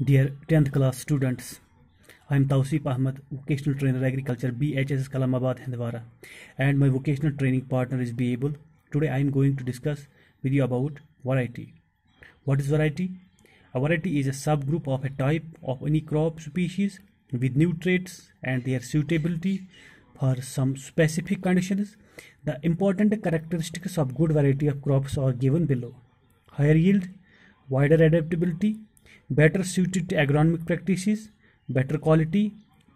Dear 10th class students, I am Tawseep Ahmed, vocational trainer agriculture BHS Kalamabad Hindwara and my vocational training partner is Beable. Today I am going to discuss with you about variety. What is variety? A variety is a subgroup of a type of any crop species with new traits and their suitability for some specific conditions. The important characteristics of good variety of crops are given below. Higher yield, wider adaptability, better suited to agronomic practices, better quality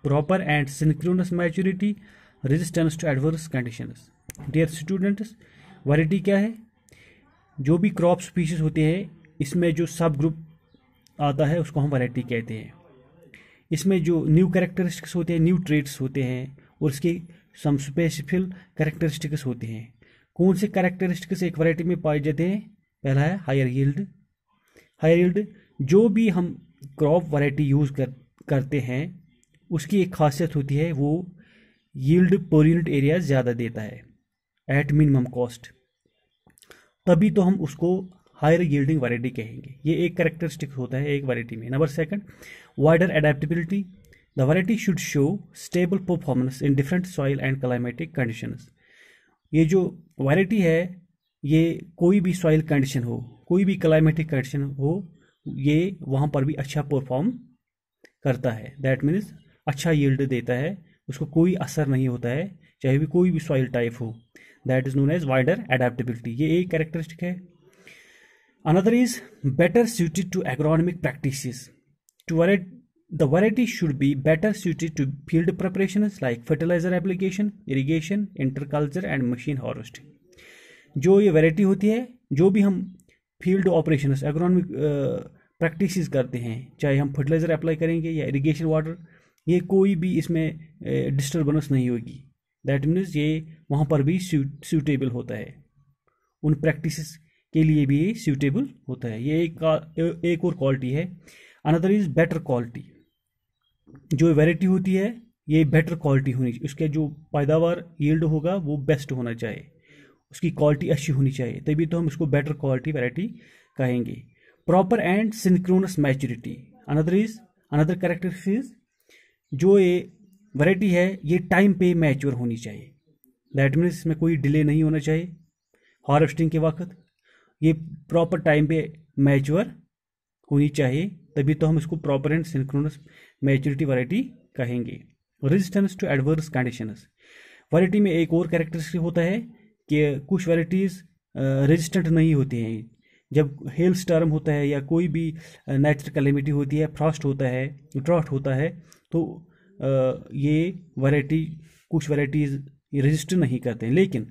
proper and synchronous maturity, resistance to adverse conditions. Dear students variety क्या है जो भी crop species होते हैं इसमें जो सब group आता है उसको हम वैरायटी कहते हैं इसमें जो न्यू कैरेक्टरिस्टिक्स होते हैं न्यू ट्रेड्स होते हैं और इसके सम स्पेसिफिल कैरेक्टरिस्टिक्स होते हैं कौन से कैरेक्टरिस्टिक्स एक वैरायटी में पाए जाते हैं पहला है हायर यील्ड हायर यील्ड जो भी हम क्रॉप वैरायटी यूज़ कर करते हैं उसकी एक खासियत होती है वो यील्ड पर यूनिट एरिया ज़्यादा देता है एट मिनिमम कॉस्ट तभी तो हम उसको हायर यील्डिंग वैरायटी कहेंगे ये एक करेक्टरिस्टिक होता है एक वैरायटी में number second wider adaptability the variety should show stable performance in different soil and climatic conditions ये जो वैरायटी है ये कोई भी सॉइल कंडीशन हो कोई भी क्लाइमेटिक कंडीशन हो ये वहाँ पर भी अच्छा परफॉर्म करता है दैट मीन्स अच्छा यील्ड देता है उसको कोई असर नहीं होता है चाहे भी कोई भी सॉइल टाइप हो that is known as wider adaptability ये एक करेक्टरिस्टिक है another is better suited to agronomic practice to variety the variety should be better suited to field preparation like fertiliser application irrigation interculture and machine harvesting जो ये variety होती है जो भी हम फील्ड ऑपरेशन एग्रोनॉमिक प्रैक्टिस करते हैं चाहे हम फर्टिलाइज़र अप्लाई करेंगे या इरिगेशन वाटर ये कोई भी इसमें डिस्टर्बेंस नहीं होगी दैट मीन्स ये वहाँ पर भी सूटेबल होता है उन प्रैक्टिस के लिए भी ये सूटेबल होता है ये एक एक और क्वालिटी है अनदर इज़ बेटर क्वालिटी जो वेराइटी होती है ये बेटर क्वालिटी होनी चाहिए उसके जो पैदावार यील्ड होगा वो बेस्ट होना चाहिए उसकी क्वालिटी अच्छी होनी चाहिए तभी तो हम इसको बेटर क्वालिटी वैरायटी कहेंगे proper and synchronous maturity another is another character जो ये वैरायटी है ये टाइम पे मैच्योर होनी चाहिए दैट मीन्स इसमें कोई डिले नहीं होना चाहिए हार्वेस्टिंग के वक्त ये प्रॉपर टाइम पे मैच्योर होनी चाहिए तभी तो हम इसको proper and synchronous maturity variety कहेंगे resistance to adverse conditions variety में एक और कैरेक्टरिस्टिक होता है कि कुछ वैराइटीज़ रेजिस्टेंट नहीं होती हैं जब हेल स्टर्म होता है या कोई भी नेचुरल कैलेमिटी होती है फ्रॉस्ट होता है ड्रॉट होता है तो ये वैरायटी कुछ वैरायटीज़ रजिस्टर नहीं करते हैं लेकिन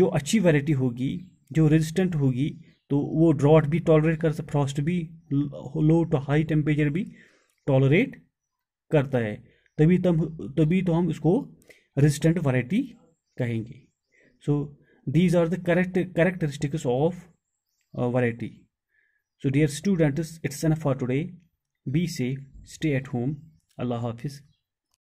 जो अच्छी वैरायटी होगी जो रेजिस्टेंट होगी तो वो ड्रॉट भी टॉलरेट कर सकता फ्रॉस्ट भी लो टू हाई टेम्परेचर भी टॉलरेट करता है तभी तब तभी तो हम इसको रेजिस्टेंट वैरायटी कहेंगे सो so, these are the correct characteristics of a uh, variety so dear students it's enough for today be safe stay at home allah hafiz